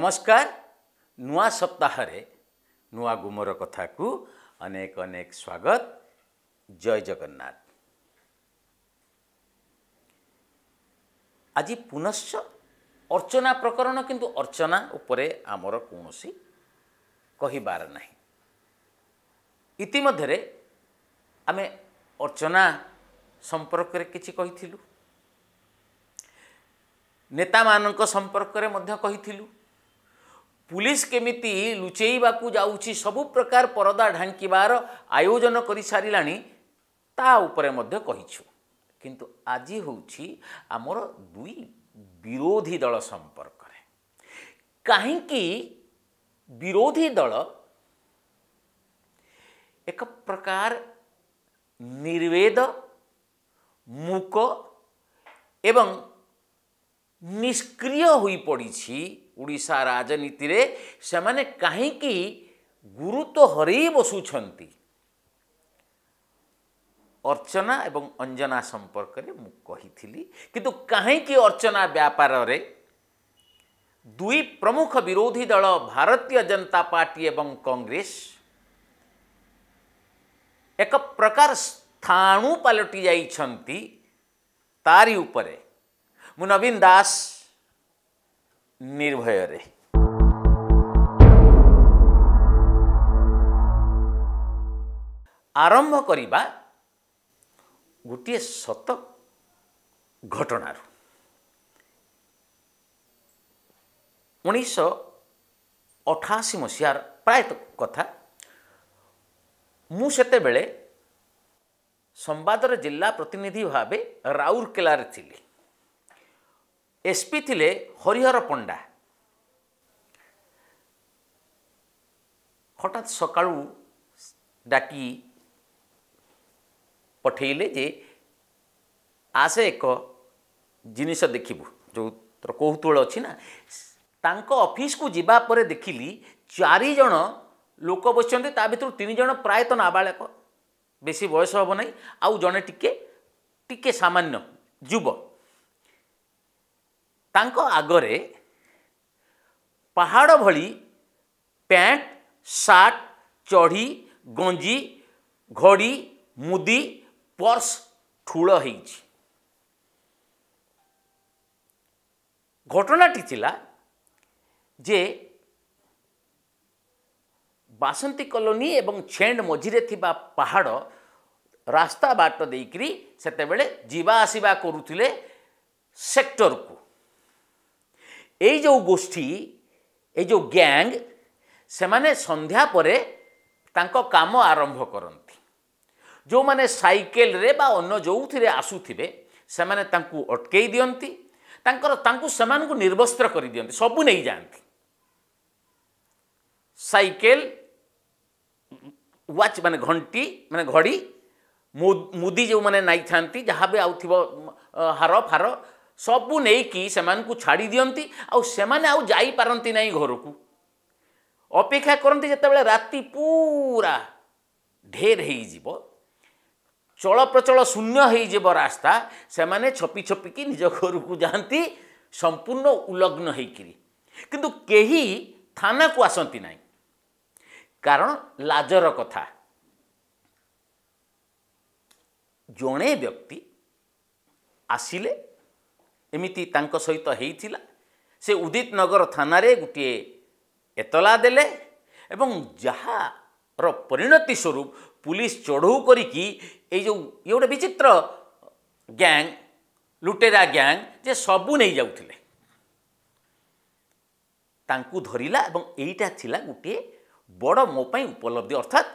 ନମସ୍କାର ନୂଆ ସପ୍ତାହରେ ନୂଆ ଗୁମର କଥାକୁ ଅନେକ ଅନେକ ସ୍ୱାଗତ ଜୟ ଜଗନ୍ନାଥ ଆଜି ପୁନଶ୍ଚ ଅର୍ଚ୍ଚନା ପ୍ରକରଣ କିନ୍ତୁ ଅର୍ଚ୍ଚନା ଉପରେ ଆମର କୌଣସି କହିବାର ନାହିଁ ଇତିମଧ୍ୟରେ ଆମେ ଅର୍ଚ୍ଚନା ସମ୍ପର୍କରେ କିଛି କହିଥିଲୁ ନେତାମାନଙ୍କ ସମ୍ପର୍କରେ ମଧ୍ୟ କହିଥିଲୁ ପୁଲିସ କେମିତି ଲୁଚେଇବାକୁ ଯାଉଛି ସବୁ ପ୍ରକାର ପରଦା ଢାଙ୍କିବାର ଆୟୋଜନ କରିସାରିଲାଣି ତା ଉପରେ ମଧ୍ୟ କହିଛୁ କିନ୍ତୁ ଆଜି ହେଉଛି ଆମର ଦୁଇ ବିରୋଧୀ ଦଳ ସମ୍ପର୍କରେ କାହିଁକି ବିରୋଧୀ ଦଳ ଏକ ପ୍ରକାର ନିର୍ବେଦ ମୁକ ଏବଂ ନିଷ୍କ୍ରିୟ ହୋଇପଡ଼ିଛି ओडा राजनीति से मैंने कहीं गुरु तो हर बसुं अर्चना एवं अंजना संपर्क मुझे कितु कहीं अर्चना व्यापार रे दुई प्रमुख विरोधी दल भारतीय जनता पार्टी एवं कांग्रेस एक प्रकार स्थाणु पलटि जा तारी ऊपर मु नवीन दास ନିର୍ଭୟରେ ଆରମ୍ଭ କରିବା ଗୋଟିଏ ସତ ଘଟଣାରୁ ଉଣେଇଶହ ଅଠାଅଶୀ ମସିହାର ପ୍ରାୟତଃ କଥା ମୁଁ ସେତେବେଳେ ସମ୍ବାଦର ଜିଲ୍ଲା ପ୍ରତିନିଧି ଭାବେ ରାଉରକେଲାରେ ଥିଲି ଏସ୍ପି ଥିଲେ ହରିହର ପଣ୍ଡା ହଠାତ୍ ସକାଳୁ ଡାକି ପଠେଇଲେ ଯେ ଆସେ ଏକ ଜିନିଷ ଦେଖିବୁ ଯେଉଁ ତୋର କୌତୁହଳ ଅଛି ନା ତାଙ୍କ ଅଫିସକୁ ଯିବା ପରେ ଦେଖିଲି ଚାରିଜଣ ଲୋକ ବସିଛନ୍ତି ତା ଭିତରୁ ତିନି ଜଣ ପ୍ରାୟତଃ ନାବାଳକ ବେଶୀ ବୟସ ହେବ ନାହିଁ ଆଉ ଜଣେ ଟିକେ ଟିକେ ସାମାନ୍ୟ ଯୁବ ତାଙ୍କ ଆଗରେ ପାହାଡ଼ ଭଳି ପ୍ୟାଣ୍ଟ ସାର୍ଟ ଚଢ଼ି ଗଞ୍ଜି ଘଡ଼ି ମୁଦି ପର୍ସ ଠୁଳ ହେଇଛି ଘଟଣାଟି ଥିଲା ଯେ ବାସନ୍ତୀ କଲୋନୀ ଏବଂ ଛେଣ୍ଡ ମଝିରେ ଥିବା ପାହାଡ଼ ରାସ୍ତା ବାଟ ଦେଇକରି ସେତେବେଳେ ଯିବା ଆସିବା କରୁଥିଲେ ସେକ୍ଟରକୁ এই ଯେଉଁ ଗୋଷ୍ଠୀ ଏଇ ଯେଉଁ ଗ୍ୟାଙ୍ଗ ସେମାନେ ସନ୍ଧ୍ୟା ପରେ ତାଙ୍କ କାମ ଆରମ୍ଭ କରନ୍ତି ଯେଉଁମାନେ ସାଇକେଲରେ ବା ଅନ୍ୟ ଯେଉଁଥିରେ ଆସୁଥିବେ ସେମାନେ ତାଙ୍କୁ ଅଟକେଇ ଦିଅନ୍ତି ତାଙ୍କର ତାଙ୍କୁ ସେମାନଙ୍କୁ ନିର୍ବସ୍ତ୍ର କରିଦିଅନ୍ତି ସବୁ ନେଇଯାଆନ୍ତି ସାଇକେଲ ୱାଚ୍ ମାନେ ଘଣ୍ଟି ମାନେ ଘଡ଼ି ମୁଦି ଯେଉଁମାନେ ନାଇଥାନ୍ତି ଯାହା ବି ଆଉ ଥିବ ହାର ଫାର ସବୁ ନେଇକି ସେମାନଙ୍କୁ ଛାଡ଼ି ଦିଅନ୍ତି ଆଉ ସେମାନେ ଆଉ ଯାଇପାରନ୍ତି ନାହିଁ ଘରକୁ ଅପେକ୍ଷା କରନ୍ତି ଯେତେବେଳେ ରାତି ପୁରା ଢେର ହୋଇଯିବ ଚଳପ୍ରଚଳ ଶୂନ୍ୟ ହୋଇଯିବ ରାସ୍ତା ସେମାନେ ଛପି ଛପିକି ନିଜ ଘରକୁ ଯାଆନ୍ତି ସମ୍ପୂର୍ଣ୍ଣ ଉଲଗ୍ନ ହୋଇକିରି କିନ୍ତୁ କେହି ଥାନାକୁ ଆସନ୍ତି ନାହିଁ କାରଣ ଲାଜର କଥା ଜଣେ ବ୍ୟକ୍ତି ଆସିଲେ ଏମିତି ତାଙ୍କ ସହିତ ହେଇଥିଲା ସେ ଉଦିତ ନଗର ଥାନାରେ ଗୋଟିଏ ଏତଲା ଦେଲେ ଏବଂ ଯାହାର ପରିଣତି ସ୍ୱରୂପ ପୁଲିସ୍ ଚଢ଼ଉ କରିକି ଏଇ ଯେଉଁ ଇଏ ଗୋଟେ ବିଚିତ୍ର ଗ୍ୟାଙ୍ଗ ଲୁଟେରା ଗ୍ୟାଙ୍ଗ ଯେ ସବୁ ନେଇଯାଉଥିଲେ ତାଙ୍କୁ ଧରିଲା ଏବଂ ଏଇଟା ଥିଲା ଗୋଟିଏ ବଡ଼ ମୋ ପାଇଁ ଉପଲବ୍ଧି ଅର୍ଥାତ୍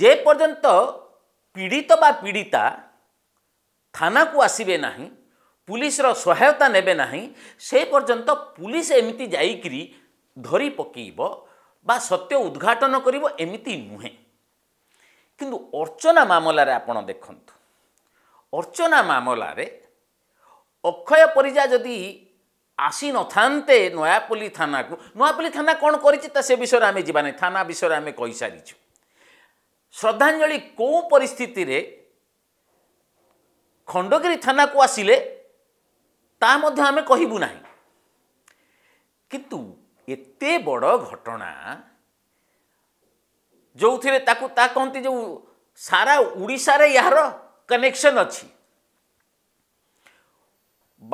ଯେ ପର୍ଯ୍ୟନ୍ତ ପୀଡ଼ିତ ବା ପୀଡ଼ିତା ଥାନାକୁ ଆସିବେ ନାହିଁ ପୁଲିସର ସହାୟତା ନେବେ ନାହିଁ ସେ ପର୍ଯ୍ୟନ୍ତ ପୁଲିସ ଏମିତି ଯାଇକରି ଧରି ପକାଇବ ବା ସତ୍ୟ ଉଦ୍ଘାଟନ କରିବ ଏମିତି ନୁହେଁ କିନ୍ତୁ ଅର୍ଚ୍ଚନା ମାମଲାରେ ଆପଣ ଦେଖନ୍ତୁ ଅର୍ଚ୍ଚନା ମାମଲାରେ ଅକ୍ଷୟ ପରିଜା ଯଦି ଆସିନଥାନ୍ତେ ନୟାପଲ୍ଲି ଥାନାକୁ ନୂଆପଲ୍ଲୀ ଥାନା କ'ଣ କରିଛି ତା ସେ ବିଷୟରେ ଆମେ ଯିବା ନାହିଁ ଥାନା ବିଷୟରେ ଆମେ କହିସାରିଛୁ ଶ୍ରଦ୍ଧାଞ୍ଜଳି କେଉଁ ପରିସ୍ଥିତିରେ ଖଣ୍ଡଗିରି ଥାନାକୁ ଆସିଲେ ତା ମଧ୍ୟ ଆମେ କହିବୁ ନାହିଁ କିନ୍ତୁ ଏତେ ବଡ଼ ଘଟଣା ଯେଉଁଥିରେ ତାକୁ ତା କହନ୍ତି ଯେଉଁ ସାରା ଓଡ଼ିଶାରେ ଏହାର କନେକ୍ସନ୍ ଅଛି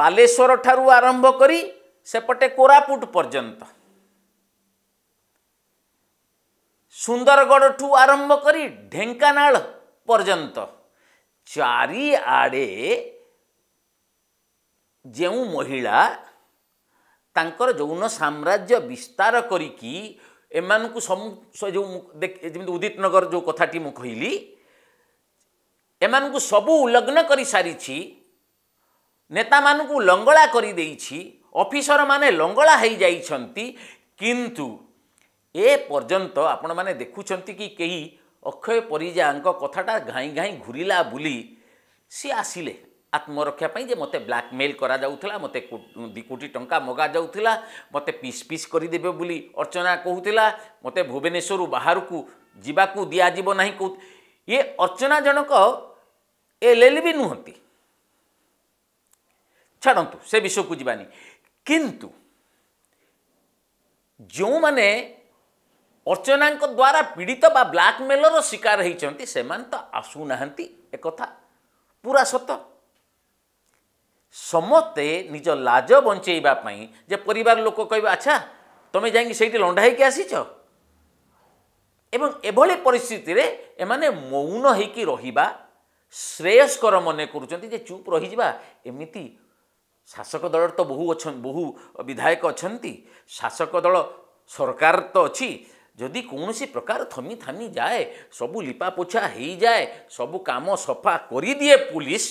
ବାଲେଶ୍ୱର ଠାରୁ ଆରମ୍ଭ କରି ସେପଟେ କୋରାପୁଟ ପର୍ଯ୍ୟନ୍ତ ସୁନ୍ଦରଗଡ଼ଠୁ ଆରମ୍ଭ କରି ଢେଙ୍କାନାଳ ପର୍ଯ୍ୟନ୍ତ ଚାରିଆଡ଼େ ଯେଉଁ ମହିଳା ତାଙ୍କର ଯୌନ ସାମ୍ରାଜ୍ୟ ବିସ୍ତାର କରିକି ଏମାନଙ୍କୁ ଯେଉଁ ଯେମିତି ଉଦିତ ନଗର ଯେଉଁ କଥାଟି ମୁଁ କହିଲି ଏମାନଙ୍କୁ ସବୁ ଉଲଗ୍ନ କରିସାରିଛି ନେତାମାନଙ୍କୁ ଲଙ୍ଗଳା କରିଦେଇଛି ଅଫିସରମାନେ ଲଙ୍ଗଳା ହୋଇଯାଇଛନ୍ତି କିନ୍ତୁ ଏ ପର୍ଯ୍ୟନ୍ତ ଆପଣମାନେ ଦେଖୁଛନ୍ତି କି କେହି ଅକ୍ଷୟ ପରିଜାଙ୍କ କଥାଟା ଘାଇଁ ଘାଇଁ ଘୁରିଲା ବୁଲି ସିଏ ଆସିଲେ ଆତ୍ମରକ୍ଷା ପାଇଁ ଯେ ମୋତେ ବ୍ଲାକ୍ମେଲ୍ କରାଯାଉଥିଲା ମୋତେ ଦୁଇ କୋଟି ଟଙ୍କା ମଗାଯାଉଥିଲା ମୋତେ ପିସ୍ ପିସ୍ କରିଦେବେ ବୋଲି ଅର୍ଚ୍ଚନା କହୁଥିଲା ମୋତେ ଭୁବନେଶ୍ୱରରୁ ବାହାରକୁ ଯିବାକୁ ଦିଆଯିବ ନାହିଁ କହୁ ଇଏ ଅର୍ଚ୍ଚନା ଜଣକ ଏଲ୍ ଏଲ୍ ବି ନୁହନ୍ତି ଛାଡ଼ନ୍ତୁ ସେ ବିଷୟକୁ ଯିବାନି କିନ୍ତୁ ଯେଉଁମାନେ ଅର୍ଚ୍ଚନାଙ୍କ ଦ୍ୱାରା ପୀଡ଼ିତ ବା ବ୍ଲାକ୍ମେଲର ଶିକାର ହୋଇଛନ୍ତି ସେମାନେ ତ ଆସୁନାହାନ୍ତି ଏକଥା ପୁରା ସତ ସମସ୍ତେ ନିଜ ଲାଜ ବଞ୍ଚାଇବା ପାଇଁ ଯେ ପରିବାର ଲୋକ କହିବେ ଆଚ୍ଛା ତୁମେ ଯାଇକି ସେଇଠି ଲଣ୍ଡା ହେଇକି ଆସିଛ ଏବଂ ଏଭଳି ପରିସ୍ଥିତିରେ ଏମାନେ ମୌନ ହେଇକି ରହିବା ଶ୍ରେୟସ୍କର ମନେ କରୁଛନ୍ତି ଯେ ଚୁପ୍ ରହିଯିବା ଏମିତି ଶାସକ ଦଳର ତ ବହୁ ଅଛନ୍ତି ବହୁ ବିଧାୟକ ଅଛନ୍ତି ଶାସକ ଦଳ ସରକାର ତ ଅଛି ଯଦି କୌଣସି ପ୍ରକାର ଥମି ଥାମି ଯାଏ ସବୁ ଲିପା ପୋଛା ହେଇଯାଏ ସବୁ କାମ ସଫା କରିଦିଏ ପୋଲିସ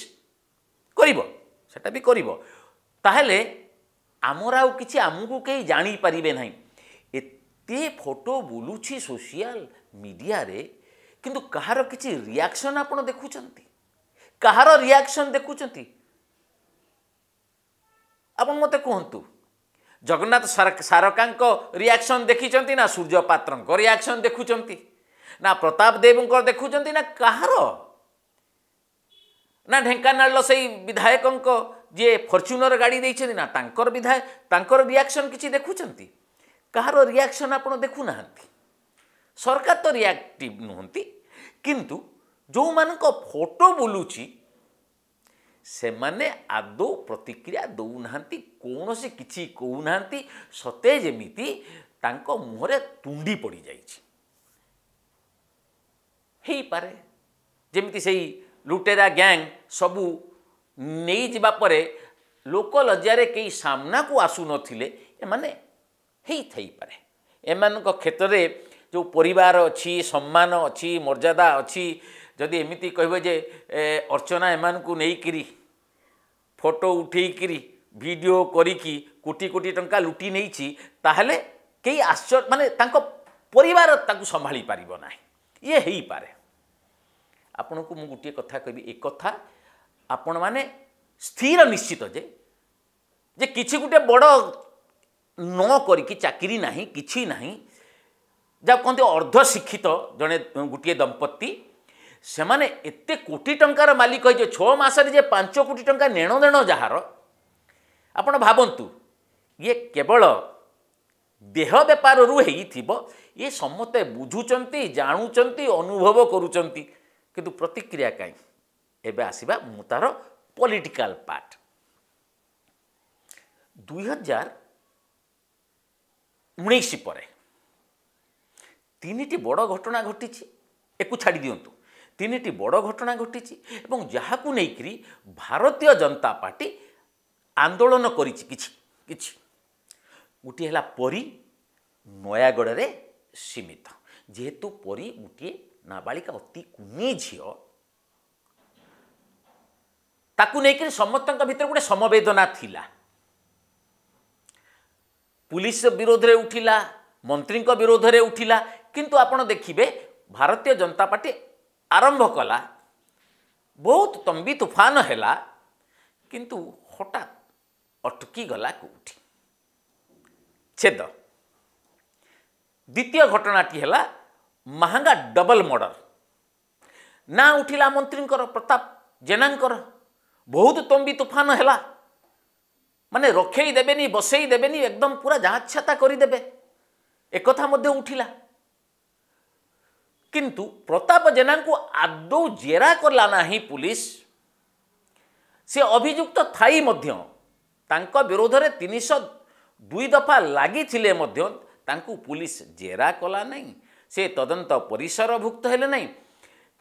କରିବ সেটা ବି କରିବ ତାହେଲେ ଆମର ଆଉ କିଛି ଆମକୁ କେହି ଜାଣିପାରିବେ ନାହିଁ ଏତେ ଫଟୋ ବୁଲୁଛି ସୋସିଆଲ ମିଡ଼ିଆରେ କିନ୍ତୁ କାହାର କିଛି ରିଆକ୍ସନ୍ ଆପଣ ଦେଖୁଛନ୍ତି କାହାର ରିଆକ୍ସନ୍ ଦେଖୁଛନ୍ତି ଆପଣ ମୋତେ କୁହନ୍ତୁ ଜଗନ୍ନାଥ ସାରକାଙ୍କ ରିଆକ୍ସନ୍ ଦେଖିଛନ୍ତି ନା ସୂର୍ଯ୍ୟ ପାତ୍ରଙ୍କ ରିଆକ୍ସନ୍ ଦେଖୁଛନ୍ତି ନା ପ୍ରତାପ ଦେବଙ୍କର ଦେଖୁଛନ୍ତି ନା କାହାର ନା ଢେଙ୍କାନାଳର ସେଇ ବିଧାୟକଙ୍କ ଯିଏ ଫର୍ଚ୍ୟୁନର ଗାଡ଼ି ଦେଇଛନ୍ତି ନା ତାଙ୍କର ବିଧାୟକ ତାଙ୍କର ରିଆକ୍ସନ୍ କିଛି ଦେଖୁଛନ୍ତି କାହାର ରିଆକ୍ସନ୍ ଆପଣ ଦେଖୁନାହାନ୍ତି ସରକାର ତ ରିଆକ୍ଟିଭ୍ ନୁହନ୍ତି କିନ୍ତୁ ଯେଉଁମାନଙ୍କ ଫଟୋ ବୁଲୁଛି ସେମାନେ ଆଦୌ ପ୍ରତିକ୍ରିୟା ଦେଉନାହାନ୍ତି କୌଣସି କିଛି କହୁନାହାନ୍ତି ସତେ ଯେମିତି ତାଙ୍କ ମୁହଁରେ ତୁଣ୍ଡି ପଡ଼ିଯାଇଛି ହେଇପାରେ ଯେମିତି ସେଇ ଲୁଟେରା ଗ୍ୟାଙ୍ଗ ସବୁ ନେଇଯିବା ପରେ ଲୋକଲଜ୍ଜାରେ କେହି ସାମ୍ନାକୁ ଆସୁନଥିଲେ ଏମାନେ ହେଇଥାଇପାରେ ଏମାନଙ୍କ କ୍ଷେତ୍ରରେ ଯେଉଁ ପରିବାର ଅଛି ସମ୍ମାନ ଅଛି ମର୍ଯ୍ୟାଦା ଅଛି ଯଦି ଏମିତି କହିବେ ଯେ ଅର୍ଚ୍ଚନା ଏମାନଙ୍କୁ ନେଇକିରି ଫଟୋ ଉଠେଇକିରି ଭିଡ଼ିଓ କରିକି କୋଟି କୋଟି ଟଙ୍କା ଲୁଟି ନେଇଛି ତାହେଲେ କେହି ଆଶ୍ଚର୍ ମାନେ ତାଙ୍କ ପରିବାର ତାକୁ ସମ୍ଭାଳି ପାରିବ ନାହିଁ ଇଏ ହେଇପାରେ ଆପଣଙ୍କୁ ମୁଁ ଗୋଟିଏ କଥା କହିବି ଏ କଥା ଆପଣମାନେ ସ୍ଥିର ନିଶ୍ଚିତ ଯେ ଯେ କିଛି ଗୋଟିଏ ବଡ଼ ନ କରିକି ଚାକିରି ନାହିଁ କିଛି ନାହିଁ ଯାହା କହନ୍ତି ଅର୍ଦ୍ଧଶିକ୍ଷିତ ଜଣେ ଗୋଟିଏ ଦମ୍ପତି ସେମାନେ ଏତେ କୋଟି ଟଙ୍କାର ମାଲିକ ହେଇଛେ ଛଅ ମାସରେ ଯେ ପାଞ୍ଚ କୋଟି ଟଙ୍କା ନେଣ ଦେଣ ଯାହାର ଆପଣ ଭାବନ୍ତୁ ଇଏ କେବଳ ଦେହ ବେପାରରୁ ହେଇଥିବ ଇଏ ସମସ୍ତେ ବୁଝୁଛନ୍ତି ଜାଣୁଛନ୍ତି ଅନୁଭବ କରୁଛନ୍ତି କିନ୍ତୁ ପ୍ରତିକ୍ରିୟା କାହିଁ ଏବେ ଆସିବା ମୁଁ ତା'ର ପଲିଟିକାଲ୍ ପାର୍ଟ ଦୁଇ ହଜାର ଉଣେଇଶ ପରେ ତିନିଟି ବଡ଼ ଘଟଣା ଘଟିଛି ଏକୁ ଛାଡ଼ି ଦିଅନ୍ତୁ ତିନିଟି ବଡ଼ ଘଟଣା ଘଟିଛି ଏବଂ ଯାହାକୁ ନେଇକରି ଭାରତୀୟ ଜନତା ପାର୍ଟି ଆନ୍ଦୋଳନ କରିଛି କିଛି କିଛି ଗୋଟିଏ ହେଲା ପରୀ ନୟାଗଡ଼ରେ ସୀମିତ ଯେହେତୁ ପରୀ ଗୋଟିଏ ନାବାଳିକା ଅତି କୁନି ଝିଅ ତାକୁ ନେଇକରି ସମସ୍ତଙ୍କ ଭିତରେ ଗୋଟେ ସମବେଦନା ଥିଲା ପୁଲିସ ବିରୋଧରେ ଉଠିଲା ମନ୍ତ୍ରୀଙ୍କ ବିରୋଧରେ ଉଠିଲା କିନ୍ତୁ ଆପଣ ଦେଖିବେ ଭାରତୀୟ ଜନତା ପାର୍ଟି ଆରମ୍ଭ କଲା ବହୁତ ତମ୍ବି ତୁଫାନ ହେଲା କିନ୍ତୁ ହଠାତ୍ ଅଟକି ଗଲା କେଉଁଠି ଛେଦ ଦ୍ୱିତୀୟ ଘଟଣାଟି ହେଲା ମହଙ୍ଗା ଡବଲ୍ ମର୍ଡ଼ର ନା ଉଠିଲା ମନ୍ତ୍ରୀଙ୍କର ପ୍ରତାପ ଜେନାଙ୍କର ବହୁତ ତମ୍ବି ତୋଫାନ ହେଲା ମାନେ ରଖେଇ ଦେବେନି ବସେଇ ଦେବେନି ଏକଦମ ପୁରା ଯାହାଚ୍ଛାତା କରିଦେବେ ଏକଥା ମଧ୍ୟ ଉଠିଲା କିନ୍ତୁ ପ୍ରତାପ ଜେନାଙ୍କୁ ଆଦୌ ଜେରା କଲା ନାହିଁ ପୋଲିସ ସେ ଅଭିଯୁକ୍ତ ଥାଇ ମଧ୍ୟ ତାଙ୍କ ବିରୋଧରେ ତିନିଶହ ଦୁଇ ଦଫା ଲାଗିଥିଲେ ମଧ୍ୟ ତାଙ୍କୁ ପୋଲିସ ଜେରା କଲା ନାହିଁ ସେ ତଦନ୍ତ ପରିସରଭୁକ୍ତ ହେଲେ ନାହିଁ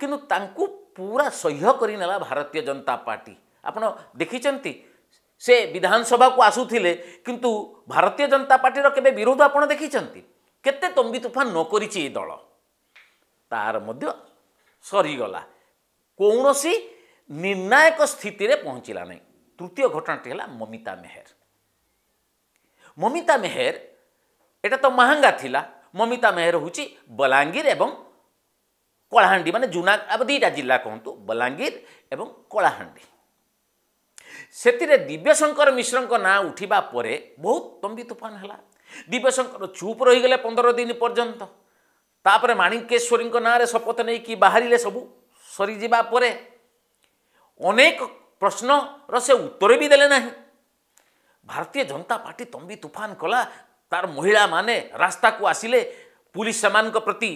କିନ୍ତୁ ତାଙ୍କୁ ପୁରା ସହ୍ୟ କରିନେଲା ଭାରତୀୟ ଜନତା ପାର୍ଟି ଆପଣ ଦେଖିଛନ୍ତି ସେ ବିଧାନସଭାକୁ ଆସୁଥିଲେ କିନ୍ତୁ ଭାରତୀୟ ଜନତା ପାର୍ଟିର କେବେ ବିରୋଧ ଆପଣ ଦେଖିଛନ୍ତି କେତେ ତମ୍ବି ତୁଫାନ ନ କରିଛି ଏ ଦଳ ତାର ମଧ୍ୟ ସରିଗଲା କୌଣସି ନିର୍ଣ୍ଣାୟକ ସ୍ଥିତିରେ ପହଞ୍ଚିଲା ନାହିଁ ତୃତୀୟ ଘଟଣାଟି ହେଲା ମମିତା ମେହେର ମମିତା ମେହେର ଏଇଟା ତ মাহাঙ্গা ଥିଲା ମମିତା ମେହେର ହେଉଛି ବଲାଙ୍ଗୀର ଏବଂ କଳାହାଣ୍ଡି ମାନେ ଜୁନା ଦୁଇଟା ଜିଲ୍ଲା କୁହନ୍ତୁ ବଲାଙ୍ଗୀର ଏବଂ କଳାହାଣ୍ଡି ସେଥିରେ ଦିବ୍ୟଶଙ୍କର ମିଶ୍ରଙ୍କ ନାଁ ଉଠିବା ପରେ ବହୁତ ତମ୍ବି ତୋଫାନ ହେଲା ଦିବ୍ୟଶଙ୍କର ଚୁପ୍ ରହିଗଲେ ପନ୍ଦର ଦିନ ପର୍ଯ୍ୟନ୍ତ ତାପରେ ମାଣିକେଶ୍ୱରୀଙ୍କ ନାଁରେ ଶପଥ ନେଇକି ବାହାରିଲେ ସବୁ ସରିଯିବା ପରେ ଅନେକ ପ୍ରଶ୍ନର ସେ ଉତ୍ତର ବି ଦେଲେ ନାହିଁ ଭାରତୀୟ ଜନତା ପାର୍ଟି ତମ୍ବି ତୋଫାନ କଲା तर महिला माने रास्ता को आसिले पुलिस समान प्रति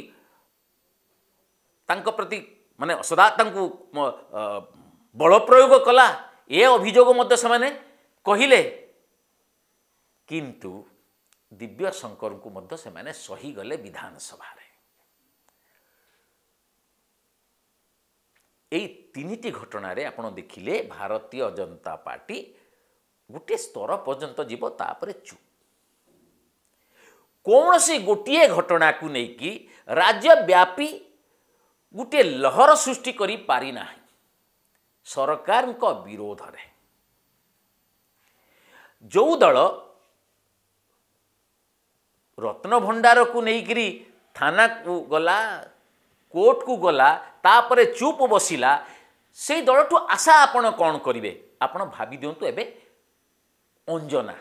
तंक प्रति माने सदा तंक बड़ो प्रयोग कला ए अभिजोग मध्य समाने कहिले किंतु दिव्या संकर को मध्य समाने सही गले विधान सभा रे ये तीन ही घटना रे अपनों देखिले भारतीय जनता पार्टी गुटे स्तरों पर जनता तापरे चुप କୌଣସି ଗୋଟିଏ ଘଟଣାକୁ ନେଇକି ରାଜ୍ୟବ୍ୟାପୀ ଗୋଟିଏ ଲହର ସୃଷ୍ଟି କରିପାରିନାହିଁ ସରକାରଙ୍କ ବିରୋଧରେ ଯେଉଁ ଦଳ ରତ୍ନଭଣ୍ଡାରକୁ ନେଇକରି ଥାନାକୁ ଗଲା କୋର୍ଟକୁ ଗଲା ତାପରେ ଚୁପ୍ ବସିଲା ସେଇ ଦଳଠୁ ଆଶା ଆପଣ କ'ଣ କରିବେ ଆପଣ ଭାବି ଦିଅନ୍ତୁ ଏବେ ଅଞ୍ଜନା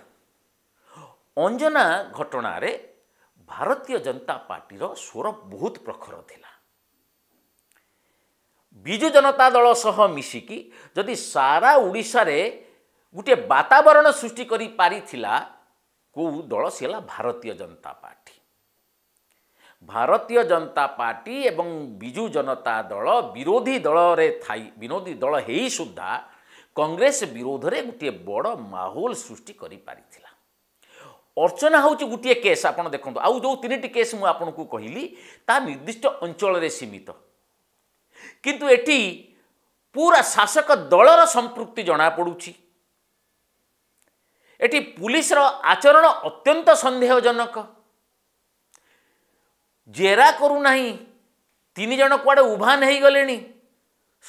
ଅଞ୍ଜନା ଘଟଣାରେ ଭାରତୀୟ ଜନତା ପାର୍ଟିର ସ୍ୱର ବହୁତ ପ୍ରଖର ଥିଲା ବିଜୁ ଜନତା ଦଳ ସହ ମିଶିକି ଯଦି ସାରା ଓଡ଼ିଶାରେ ଗୋଟିଏ ବାତାବରଣ ସୃଷ୍ଟି କରିପାରିଥିଲା କେଉଁ ଦଳ ସେ ହେଲା ଭାରତୀୟ ଜନତା ପାର୍ଟି ଭାରତୀୟ ଜନତା ପାର୍ଟି ଏବଂ ବିଜୁ ଜନତା ଦଳ ବିରୋଧୀ ଦଳରେ ଥାଇ ବିରୋଧୀ ଦଳ ହେଇ ସୁଦ୍ଧା କଂଗ୍ରେସ ବିରୋଧରେ ଗୋଟିଏ ବଡ଼ ମାହୋଲ ସୃଷ୍ଟି କରିପାରିଥିଲା ଅର୍ଚ୍ଚନା ହେଉଛି ଗୋଟିଏ କେସ୍ ଆପଣ ଦେଖନ୍ତୁ ଆଉ ଯେଉଁ ତିନିଟି କେସ୍ ମୁଁ ଆପଣଙ୍କୁ କହିଲି ତା ନିର୍ଦ୍ଦିଷ୍ଟ ଅଞ୍ଚଳରେ ସୀମିତ କିନ୍ତୁ ଏଠି ପୁରା ଶାସକ ଦଳର ସମ୍ପୃକ୍ତି ଜଣାପଡ଼ୁଛି ଏଠି ପୁଲିସର ଆଚରଣ ଅତ୍ୟନ୍ତ ସନ୍ଦେହଜନକ ଜେରା କରୁନାହିଁ ତିନି ଜଣ କୁଆଡ଼େ ଉଭାନ ହୋଇଗଲେଣି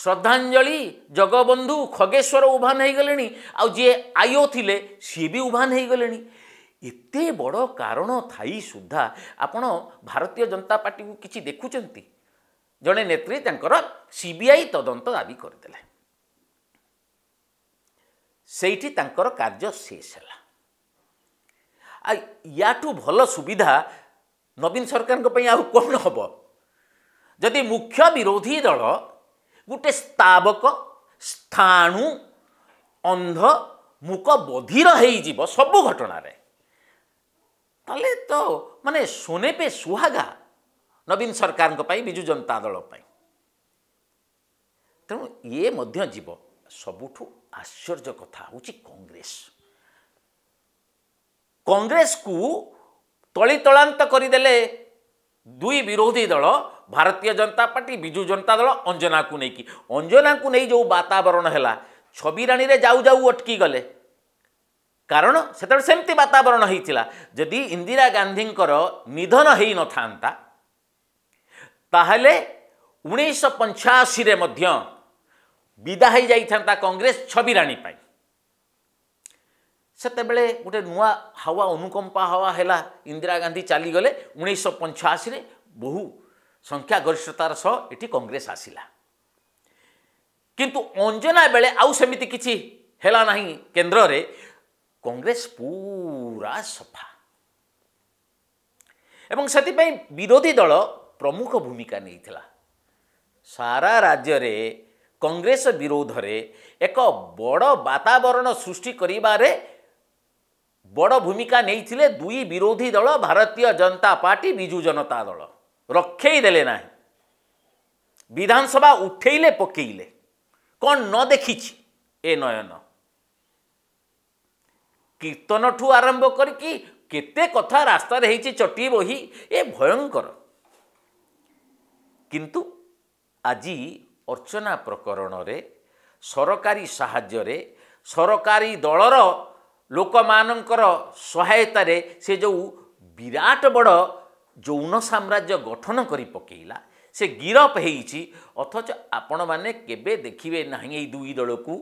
ଶ୍ରଦ୍ଧାଞ୍ଜଳି ଜଗବନ୍ଧୁ ଖଗେଶ୍ୱର ଉଭାନ ହୋଇଗଲେଣି ଆଉ ଯିଏ ଆଇଓ ଥିଲେ ସିଏ ବି ଉଭାନ ହୋଇଗଲେଣି ଏତେ ବଡ଼ କାରଣ ଥାଇ ସୁଦ୍ଧା ଆପଣ ଭାରତୀୟ ଜନତା ପାର୍ଟିକୁ କିଛି ଦେଖୁଛନ୍ତି ଜଣେ ନେତ୍ରୀ ତାଙ୍କର ସି ବି ଆଇ ତଦନ୍ତ ଦାବି କରିଦେଲେ ସେଇଠି ତାଙ୍କର କାର୍ଯ୍ୟ ଶେଷ ହେଲା ଆଉ ୟାଠୁ ଭଲ ସୁବିଧା ନବୀନ ସରକାରଙ୍କ ପାଇଁ ଆଉ କ'ଣ ହେବ ଯଦି ମୁଖ୍ୟ ବିରୋଧୀ ଦଳ ଗୋଟେ ସ୍ଥାବକ ସ୍ଥାଣୁ ଅନ୍ଧ ମୁକ ବଧିର ହେଇଯିବ ସବୁ ଘଟଣାରେ ତାହେଲେ ତ ମାନେ ସୋନେ ପେ ସୁହାଗା ନବୀନ ସରକାରଙ୍କ ପାଇଁ ବିଜୁ ଜନତା ଦଳ ପାଇଁ ତେଣୁ ଇଏ ମଧ୍ୟ ଯିବ ସବୁଠୁ ଆଶ୍ଚର୍ଯ୍ୟ କଥା ହେଉଛି କଂଗ୍ରେସ କଂଗ୍ରେସକୁ ତଳିତଳାନ୍ତ କରିଦେଲେ ଦୁଇ ବିରୋଧୀ ଦଳ ଭାରତୀୟ ଜନତା ପାର୍ଟି ବିଜୁ ଜନତା ଦଳ ଅଞ୍ଜନାକୁ ନେଇକି ଅଞ୍ଜନାକୁ ନେଇ ଯେଉଁ ବାତାବରଣ ହେଲା ଛବିରାଣୀରେ ଯାଉ ଯାଉ ଅଟକି ଗଲେ କାରଣ ସେତେବେଳେ ସେମିତି ବାତାବରଣ ହେଇଥିଲା ଯଦି ଇନ୍ଦିରା ଗାନ୍ଧୀଙ୍କର ନିଧନ ହେଇନଥାନ୍ତା ତାହେଲେ ଉଣେଇଶହ ପଞ୍ଚାଅଶୀରେ ମଧ୍ୟ ବିଦା ହେଇଯାଇଥାନ୍ତା କଂଗ୍ରେସ ଛବିରାଣୀ ପାଇଁ ସେତେବେଳେ ଗୋଟେ ନୂଆ ହାୱା ଅନୁକମ୍ପା ହାୱା ହେଲା ଇନ୍ଦିରା ଗାନ୍ଧୀ ଚାଲିଗଲେ ଉଣେଇଶହ ପଞ୍ଚାଅଶୀରେ ବହୁ ସଂଖ୍ୟାଗରିଷ୍ଠତାର ସହ ଏଠି କଂଗ୍ରେସ ଆସିଲା କିନ୍ତୁ ଅଞ୍ଜନା ବେଳେ ଆଉ ସେମିତି କିଛି ହେଲା ନାହିଁ କେନ୍ଦ୍ରରେ କଂଗ୍ରେସ ପୁରା ସଫା ଏବଂ ସେଥିପାଇଁ ବିରୋଧୀ ଦଳ ପ୍ରମୁଖ ଭୂମିକା ନେଇଥିଲା ସାରା ରାଜ୍ୟରେ କଂଗ୍ରେସ ବିରୋଧରେ ଏକ ବଡ଼ ବାତାବରଣ ସୃଷ୍ଟି କରିବାରେ ବଡ଼ ଭୂମିକା ନେଇଥିଲେ ଦୁଇ ବିରୋଧୀ ଦଳ ଭାରତୀୟ ଜନତା ପାର୍ଟି ବିଜୁ ଜନତା ଦଳ ରଖେଇ ଦେଲେ ନାହିଁ ବିଧାନସଭା ଉଠେଇଲେ ପକେଇଲେ କ'ଣ ନ ଦେଖିଛି ଏ ନୟନ କୀର୍ତ୍ତନଠୁ ଆରମ୍ଭ କରିକି କେତେ କଥା ରାସ୍ତାରେ ହେଇଛି ଚଟି ବହି ଏ ଭୟଙ୍କର କିନ୍ତୁ ଆଜି ଅର୍ଚ୍ଚନା ପ୍ରକରଣରେ ସରକାରୀ ସାହାଯ୍ୟରେ ସରକାରୀ ଦଳର ଲୋକମାନଙ୍କର ସହାୟତାରେ ସେ ଯେଉଁ ବିରାଟ ବଡ଼ ଯୌନ ସାମ୍ରାଜ୍ୟ ଗଠନ କରି ପକେଇଲା ସେ ଗିରଫ ହେଇଛି ଅଥଚ ଆପଣମାନେ କେବେ ଦେଖିବେ ନାହିଁ ଏଇ ଦୁଇ ଦଳକୁ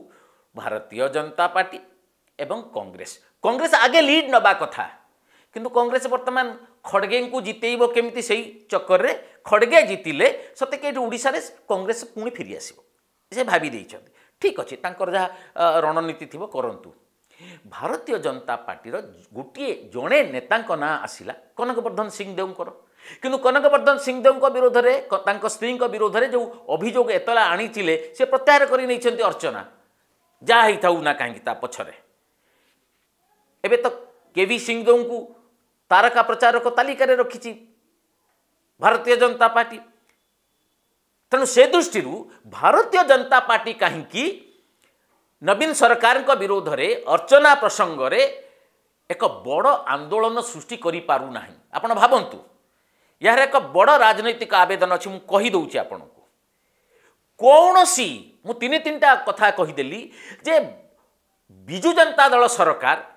ଭାରତୀୟ ଜନତା ପାର୍ଟି ଏବଂ କଂଗ୍ରେସ କଂଗ୍ରେସ ଆଗେ ଲିଡ୍ ନେବା କଥା କିନ୍ତୁ କଂଗ୍ରେସ ବର୍ତ୍ତମାନ ଖଡ଼ଗେଙ୍କୁ ଜିତେଇବ କେମିତି ସେଇ ଚକରରେ ଖଡ଼ଗେ ଜିତିଲେ ସତେ କେଇଠି ଓଡ଼ିଶାରେ କଂଗ୍ରେସ ପୁଣି ଫେରିଆସିବ ସେ ଭାବି ଦେଇଛନ୍ତି ଠିକ୍ ଅଛି ତାଙ୍କର ଯାହା ରଣନୀତି ଥିବ କରନ୍ତୁ ଭାରତୀୟ ଜନତା ପାର୍ଟିର ଗୋଟିଏ ଜଣେ ନେତାଙ୍କ ନାଁ ଆସିଲା କନକବର୍ଦ୍ଧନ ସିଂହଦେଓଙ୍କର କିନ୍ତୁ କନକବର୍ଦ୍ଧନ ସିଂହଦେଓଙ୍କ ବିରୋଧରେ ତାଙ୍କ ସ୍ତ୍ରୀଙ୍କ ବିରୋଧରେ ଯେଉଁ ଅଭିଯୋଗ ଏତଲା ଆଣିଥିଲେ ସେ ପ୍ରତ୍ୟାହାର କରି ନେଇଛନ୍ତି ଅର୍ଚ୍ଚନା ଯାହା ହେଇଥାଉ ନା କାହିଁକି ତା ପଛରେ ଏବେ ତ କେ ଭି ସିଂହଦେଓଙ୍କୁ ତାରକା ପ୍ରଚାରକ ତାଲିକାରେ ରଖିଛି ଭାରତୀୟ ଜନତା ପାର୍ଟି ତେଣୁ ସେ ଦୃଷ୍ଟିରୁ ଭାରତୀୟ ଜନତା ପାର୍ଟି କାହିଁକି ନବୀନ ସରକାରଙ୍କ ବିରୋଧରେ ଅର୍ଚ୍ଚନା ପ୍ରସଙ୍ଗରେ ଏକ ବଡ଼ ଆନ୍ଦୋଳନ ସୃଷ୍ଟି କରିପାରୁନାହିଁ ଆପଣ ଭାବନ୍ତୁ ଏହାର ଏକ ବଡ଼ ରାଜନୈତିକ ଆବେଦନ ଅଛି ମୁଁ କହିଦେଉଛି ଆପଣଙ୍କୁ କୌଣସି ମୁଁ ତିନି ତିନିଟା କଥା କହିଦେଲି ଯେ ବିଜୁ ଜନତା ଦଳ ସରକାର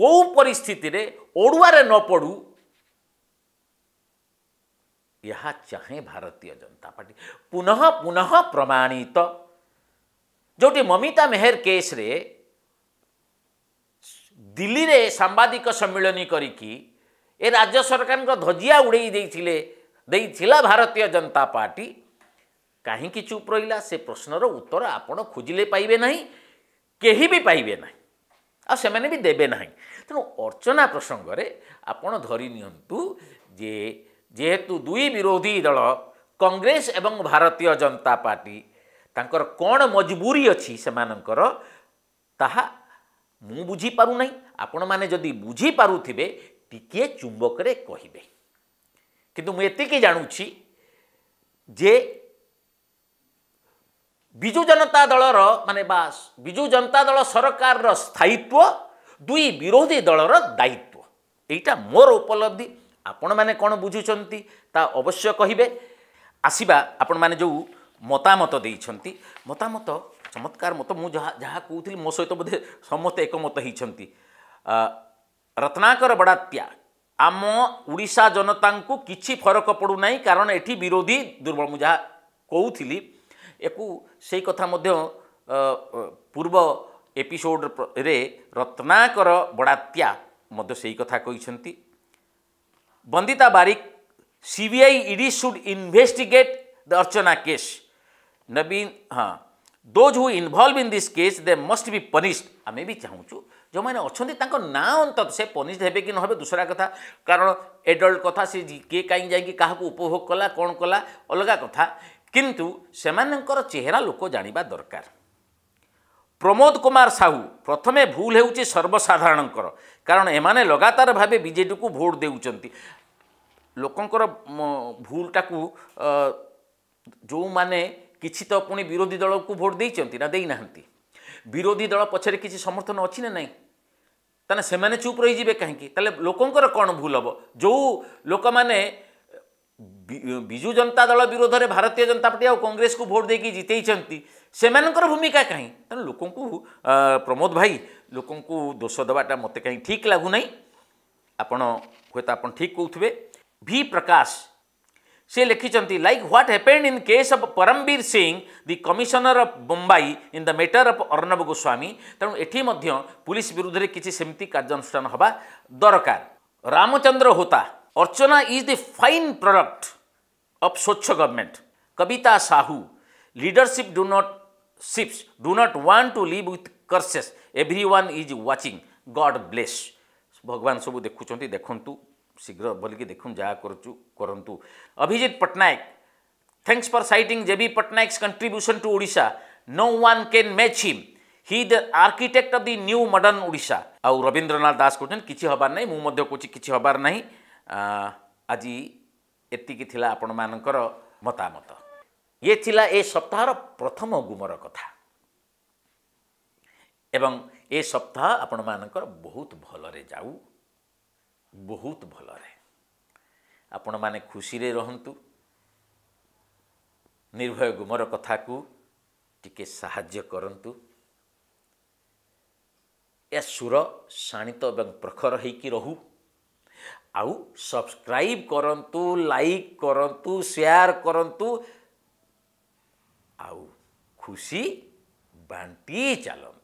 कौ परिस्थित अड़ुआ न पड़ू यह चाहे भारतीय जनता पार्टी पुनः पुनः प्रमाणित जोटी ममिता मेहर केस रे दिल्ली में सांबादिक सम्मिलन करी ए राज्य सरकार का धजिया उड़ी भारतीय जनता पार्टी कहीं चुप रहा से प्रश्नर उत्तर आपड़ खोजिले पाइबे ना कहीं भी पाइबे ना ଆଉ ସେମାନେ ବି ଦେବେ ନାହିଁ ତେଣୁ ଅର୍ଚ୍ଚନା ପ୍ରସଙ୍ଗରେ ଆପଣ ଧରି ନିଅନ୍ତୁ ଯେ ଯେହେତୁ ଦୁଇ ବିରୋଧୀ ଦଳ କଂଗ୍ରେସ ଏବଂ ଭାରତୀୟ ଜନତା ପାର୍ଟି ତାଙ୍କର କ'ଣ ମଜବୁରୀ ଅଛି ସେମାନଙ୍କର ତାହା ମୁଁ ବୁଝିପାରୁନାହିଁ ଆପଣମାନେ ଯଦି ବୁଝିପାରୁଥିବେ ଟିକିଏ ଚୁମ୍ବକରେ କହିବେ କିନ୍ତୁ ମୁଁ ଏତିକି ଜାଣୁଛି ଯେ ବିଜୁ ଜନତା ଦଳର ମାନେ ବା ବିଜୁ ଜନତା ଦଳ ସରକାରର ସ୍ଥାୟୀତ୍ୱ ଦୁଇ ବିରୋଧୀ ଦଳର ଦାୟିତ୍ୱ ଏଇଟା ମୋର ଉପଲବ୍ଧି ଆପଣମାନେ କ'ଣ ବୁଝୁଛନ୍ତି ତା ଅବଶ୍ୟ କହିବେ ଆସିବା ଆପଣମାନେ ଯେଉଁ ମତାମତ ଦେଇଛନ୍ତି ମତାମତ ଚମତ୍କାର ମତ ମୁଁ ଯାହା ଯାହା କହୁଥିଲି ମୋ ସହିତ ବୋଧେ ସମସ୍ତେ ଏକମତ ହୋଇଛନ୍ତି ରତ୍ନାକର ବଡ଼ାତ୍ୟା ଆମ ଓଡ଼ିଶା ଜନତାଙ୍କୁ କିଛି ଫରକ ପଡ଼ୁନାହିଁ କାରଣ ଏଠି ବିରୋଧୀ ଦୁର୍ବଳ ମୁଁ ଯାହା କହୁଥିଲି ୟାକୁ সেই কথা ମଧ୍ୟ ପୂର୍ବ ଏପିସୋଡ଼ରେ ରତ୍ନାକର ବଡ଼ାତ୍ୟା ମଧ୍ୟ ସେଇ କଥା କହିଛନ୍ତି Bandita Barik CBI ED should investigate the Archana case ନବୀନ ହଁ those who involve in this case they must be punished ଆମେ ବି ଚାହୁଁଛୁ ଯେଉଁମାନେ ଅଛନ୍ତି ତାଙ୍କ ନାଁ ଅନ୍ତତଃ ସେ ପନିଷ୍ଡ ହେବେ କି ନହେବେ ଦୁସରା କଥା କାରଣ ଏଡଲ୍ଟ କଥା ସେ କିଏ କାହିଁ ଯାଇକି କାହାକୁ ଉପଭୋଗ କଲା କ'ଣ କଲା ଅଲଗା କଥା କିନ୍ତୁ ସେମାନଙ୍କର ଚେହେରା ଲୋକ ଜାଣିବା ଦରକାର ପ୍ରମୋଦ କୁମାର ସାହୁ ପ୍ରଥମେ ଭୁଲ ହେଉଛି ସର୍ବସାଧାରଣଙ୍କର କାରଣ ଏମାନେ ଲଗାତାର ଭାବେ ବିଜେଡ଼ିକୁ ଭୋଟ ଦେଉଛନ୍ତି ଲୋକଙ୍କର ଭୁଲଟାକୁ ଯେଉଁମାନେ କିଛି ତ ପୁଣି ବିରୋଧୀ ଦଳକୁ ଭୋଟ ଦେଇଛନ୍ତି ନା ଦେଇନାହାନ୍ତି ବିରୋଧୀ ଦଳ ପଛରେ କିଛି ସମର୍ଥନ ଅଛି ନା ନାହିଁ ତାହେଲେ ସେମାନେ ଚୁପ୍ ରହିଯିବେ କାହିଁକି ତାହେଲେ ଲୋକଙ୍କର କ'ଣ ଭୁଲ ହେବ ଯେଉଁ ଲୋକମାନେ विजु जनता दल विरोध में भारतीय जनता पार्टी और कांग्रेस को भोट देकी जीतई से भूमिका कहीं तेनाली लोक प्रमोद भाई लोक दोष देवाटा मत कहीं ठीक लगुना आपण हे तो आप ठीक कौथे भि प्रकाश से लिखिंट like what happened in case of Parambir Singh the commissioner of Bombay in the matter of Arnab Goswami तेणु एटी पुलिस विरुद्ध किसी सेमती कार्यानुषान हवा दरकार Ramchandra Hota Archana is the fine product of स्वच्छ government Kavita Sahu leadership do not sips do not want to live with curses everyone is watching god bless भगवान सब देखुं देखु शीघ्र बोल कि देखु जहाँ करूँ Abhijit Pattnaik thanks for setting J B Pattnaik's contribution to Odisha no one can match him he the architect of the new modern Odisha आउ रवींद्रनाथ दास कहते हैं किसी हबार नहीं मुझे कहूँ किसी हबार नहीं ଆଜି ଏତିକି ଥିଲା ଆପଣମାନଙ୍କର ମତାମତ ଇଏ ଥିଲା ଏ ସପ୍ତାହର ପ୍ରଥମ ଗୁମର କଥା ଏବଂ ଏ ସପ୍ତାହ ଆପଣମାନଙ୍କର ବହୁତ ଭଲରେ ଯାଉ ବହୁତ ଭଲରେ ଆପଣମାନେ ଖୁସିରେ ରୁହନ୍ତୁ ନିର୍ଭୟ ଗୁମର କଥାକୁ ଟିକିଏ ସାହାଯ୍ୟ କରନ୍ତୁ ଏହା ସୁର ଶାଣିତ ଏବଂ ପ୍ରଖର ହୋଇକି ରହୁ ଆଉ ସବସ୍କ୍ରାଇବ୍ କରନ୍ତୁ ଲାଇକ୍ କରନ୍ତୁ ସେୟାର କରନ୍ତୁ ଆଉ ଖୁସି ବାଣ୍ଟି ଚାଲନ୍ତୁ